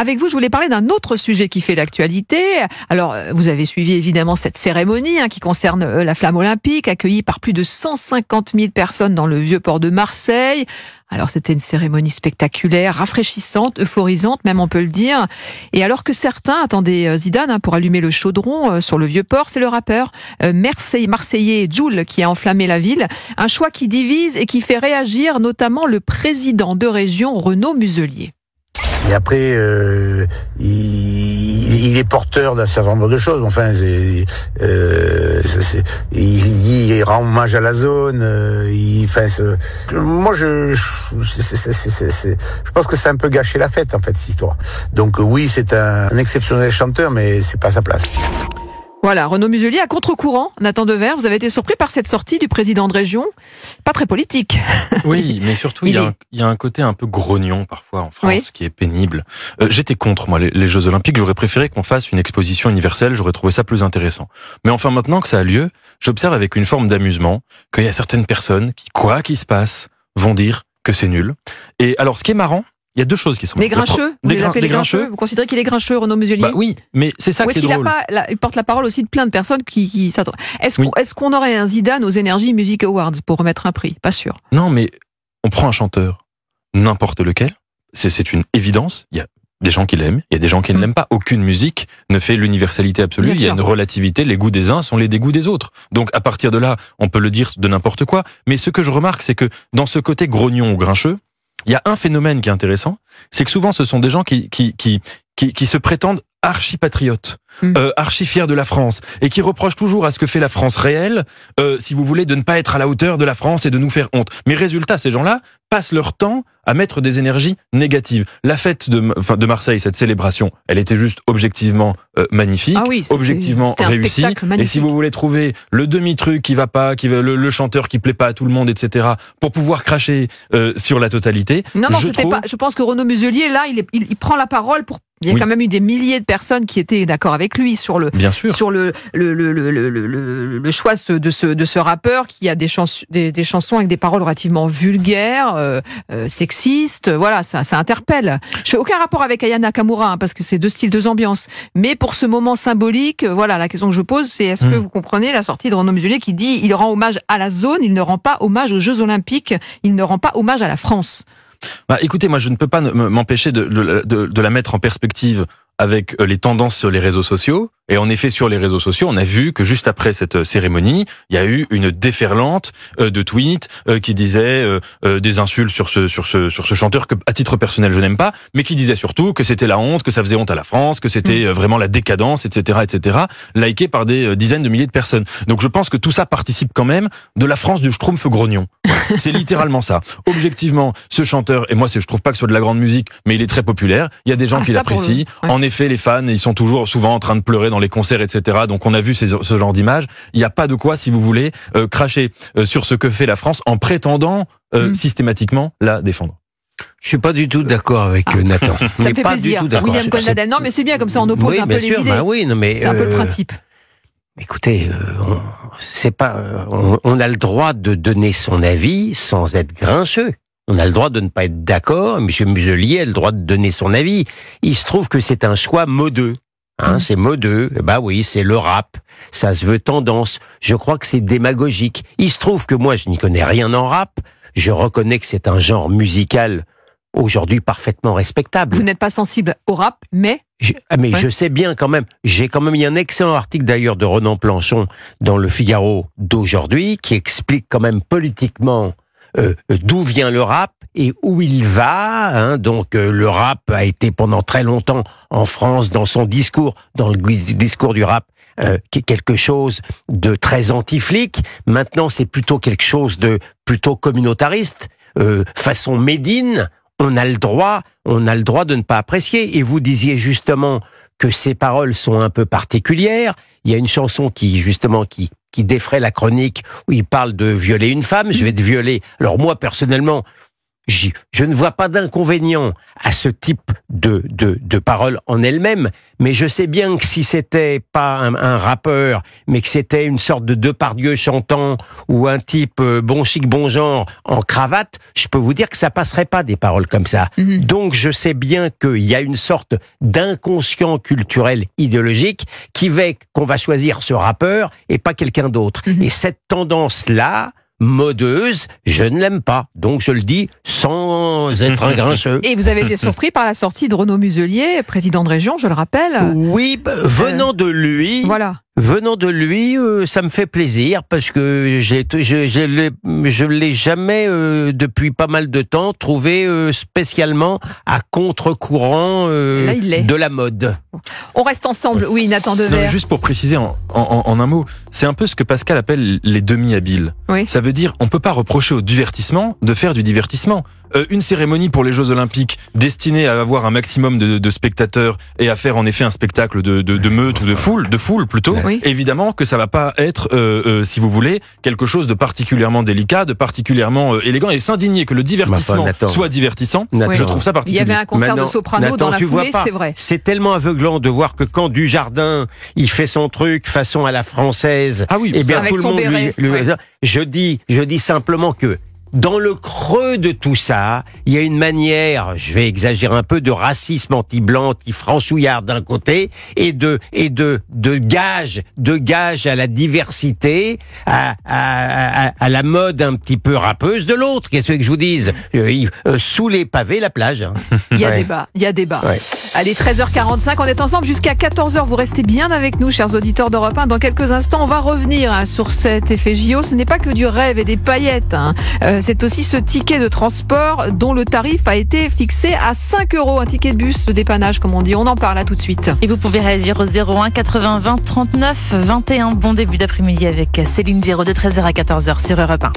Avec vous, je voulais parler d'un autre sujet qui fait l'actualité. Alors, euh, vous avez suivi évidemment cette cérémonie hein, qui concerne euh, la flamme olympique, accueillie par plus de 150 000 personnes dans le vieux port de Marseille. Alors c'était une cérémonie spectaculaire, rafraîchissante, euphorisante même on peut le dire. Et alors que certains attendaient euh, Zidane hein, pour allumer le chaudron sur le vieux port, c'est le rappeur Marseille, marseillais Joule qui a enflammé la ville. Un choix qui divise et qui fait réagir notamment le président de région Renaud Muselier. Et après, euh, il, est porteur d'un certain nombre de choses. Enfin, euh, il, il, rend hommage à la zone. Euh, il, enfin, moi, je, je, pense que c'est un peu gâché la fête, en fait, cette histoire. Donc oui, c'est un, exceptionnel chanteur, mais c'est pas sa place. Voilà, Renaud Muselier à contre-courant. Nathan Dever, vous avez été surpris par cette sortie du président de région, pas très politique. Oui, mais surtout, il, y, a un, côté un peu grognon parfois en France qui est pénible. Euh, j'étais contre, moi, les, les Jeux Olympiques. J'aurais préféré qu'on fasse une exposition universelle. J'aurais trouvé ça plus intéressant. Mais enfin, maintenant que ça a lieu, j'observe avec une forme d'amusement qu'il y a certaines personnes qui, quoi qu'il se passe, vont dire que c'est nul. Et alors, ce qui est marrant, il y a deux choses qui sont. Les grincheux Vous les, grincheux, Vous considérez qu'il est grincheux, Renaud Muselier bah Oui, mais c'est ça qui est, A pas, il porte la parole aussi de plein de personnes qui, s'attendent. Est-ce qu'on aurait un Zidane aux Énergies Music Awards pour remettre un prix Pas sûr. Non, mais on prend un chanteur, n'importe lequel, c'est une évidence. Il y a des gens qui l'aiment, il y a des gens qui ne mm. l'aiment pas. Aucune musique ne fait l'universalité absolue. il y a une relativité. Les goûts des uns sont les dégoûts des autres. Donc à partir de là, on peut le dire de n'importe quoi. Mais ce que je remarque, c'est que dans ce côté grognon ou grincheux, il y a un phénomène qui est intéressant, c'est que souvent ce sont des gens qui, qui, qui, qui, se prétendent archipatriotes, patriotes hmm. euh, archi-fiers de la France, et qui reprochent toujours à ce que fait la France réelle, euh, si vous voulez, de ne pas être à la hauteur de la France et de nous faire honte. Mais résultat, ces gens-là passent leur temps à mettre des énergies négatives. La fête de, Marseille, cette célébration, elle était juste objectivement euh, magnifique, ah objectivement réussie. Et si vous voulez trouver le demi-truc qui va pas, qui le, chanteur qui plaît pas à tout le monde, etc., pour pouvoir cracher euh, sur la totalité. Non, non, je, pas, je pense que Renaud Muselier, là, il prend la parole pour il y a quand même eu des milliers de personnes qui étaient d'accord avec lui sur le sur le le, le, le le, choix de ce de ce rappeur qui a des, des, chansons avec des paroles relativement vulgaires, euh, euh, sexistes. Voilà, ça, ça interpelle. Je fais aucun rapport avec Ayana Nakamura hein, parce que c'est deux styles, deux ambiances. Mais pour ce moment symbolique, euh, voilà, la question que je pose, c'est est-ce que hmm. vous comprenez la sortie de Renaud Muselier qui dit il rend hommage à la zone, il ne rend pas hommage aux Jeux Olympiques, il ne rend pas hommage à la France. Bah, écoutez, moi, je ne peux pas m'empêcher de, de, la mettre en perspective avec euh, les tendances sur les réseaux sociaux. Et en effet, sur les réseaux sociaux, on a vu que juste après cette euh, cérémonie, il y a eu une déferlante euh, de tweets qui disaient des insultes sur ce sur ce sur ce chanteur que, à titre personnel, je n'aime pas, mais qui disait surtout que c'était la honte, que ça faisait honte à la France, que c'était mm. vraiment la décadence, etc., etc. Liké par des dizaines de milliers de personnes. Donc, je pense que tout ça participe quand même de la France du Schtroumpf grognon. C'est littéralement ça. Objectivement, ce chanteur et moi, je trouve pas que ce soit de la grande musique, mais il est très populaire. Il y a des gens ah, qui l'apprécient fait les fans, ils sont toujours souvent en train de pleurer dans les concerts, etc. Donc on a vu ce genre d'image. Il n'y a pas de quoi, si vous voulez, euh, cracher euh, sur ce que fait la France en prétendant euh, mm. systématiquement la défendre. Je suis pas du tout d'accord avec ah. Nathan. Ça me fait plaisir. William Non, mais c'est bien comme ça, on oppose un peu les idées. Bah oui, non, mais c'est un peu le principe. Écoutez, c'est pas, on, on, a le droit de donner son avis sans être grincheux. On a le droit de ne pas être d'accord. M. Muselier a le droit de donner son avis. Il se trouve que c'est un choix modeux. Hein, mmh. c'est modeux. bah oui, c'est le rap. Ça se veut tendance. Je crois que c'est démagogique. Il se trouve que moi, je n'y connais rien en rap. Je reconnais que c'est un genre musical aujourd'hui parfaitement respectable. Vous n'êtes pas sensible au rap, mais... Ah, mais je sais bien quand même. J'ai quand même, mis un excellent article d'ailleurs de Renan Planchon dans Le Figaro d'aujourd'hui qui explique quand même politiquement euh, d'où vient le rap et où il va. Hein? Donc euh, le rap a été pendant très longtemps en France dans son discours, dans le discours du rap, euh, quelque chose de très anti-flic. Maintenant, c'est plutôt quelque chose de plutôt communautariste, façon Médine. On a le droit, on a le droit de ne pas apprécier. Et vous disiez justement que ces paroles sont un peu particulières. Il y a une chanson qui justement qui qui défraie la chronique où il parle de violer une femme. Je vais te violer. Alors moi, personnellement, je ne vois pas d'inconvénient à ce type de, de, parole en elle-même, mais je sais bien que si c'était pas un, rappeur, mais que c'était une sorte de Depardieu chantant ou un type euh, bon chic, bon genre en cravate, je peux vous dire que ça passerait pas des paroles comme ça. Mhm. Donc je sais bien qu'il y a une sorte d'inconscient culturel idéologique qui veut qu'on va choisir ce rappeur et pas quelqu'un d'autre. Mhm. Et cette tendance-là, modeuse, je ne l'aime pas. Donc je le dis sans être un grinceux. Et vous avez été surpris par la sortie de Renaud Muselier, président de région, je le rappelle. Oui, euh, venant euh, de lui. Voilà venant de lui, euh, ça me fait plaisir parce que je, je, l'ai jamais, euh, depuis pas mal de temps, trouvé euh, spécialement à contre-courant de la mode. On reste ensemble, oui, Nathan juste pour préciser en, un mot, c'est un peu ce que Pascal appelle les demi-habiles. Ça veut dire on peut pas reprocher au divertissement de faire du divertissement. Euh, une cérémonie pour les Jeux Olympiques destinée à avoir un maximum de, spectateurs et à faire en effet un spectacle de, meute ou de foule, de foule plutôt. Évidemment que ça va pas être, euh, euh, si vous voulez, quelque chose de particulièrement délicat, de particulièrement élégant et s'indigner que le bah, divertissement soit divertissant. Je trouve ça particulier. Il y avait un concert de soprano dans la foulée, c'est vrai. C'est tellement aveuglant de voir que quand Dujardin il fait son truc façon à la française. Ah oui, et eh bien tout le monde lui, je dis, je dis simplement que dans le creux de tout ça, il y a une manière, je vais exagérer un peu, de racisme anti-blanc, anti-franchouillard d'un côté, et de et de de gage, de gage à la diversité, à, à, à, à la mode un petit peu rappeuse de l'autre. Qu'est-ce que je vous dise euh, euh, Sous les pavés, la plage. Hein. Il y a débat, il y a débat. Allez, 13h45, on est ensemble jusqu'à 14h. Vous restez bien avec nous, chers auditeurs d'Europe 1. Dans quelques instants, on va revenir hein, sur cet effet JO. Ce n'est pas que du rêve et des paillettes. Hein. Euh, c'est aussi ce ticket de transport dont le tarif a été fixé à 5 euros, un ticket de bus de dépannage comme on dit. On en parle là tout de suite. Et vous pouvez réagir au 01 80 20 39 21. Bon début d'après-midi avec Céline Giraud de 13h à 14h sur Europe 1.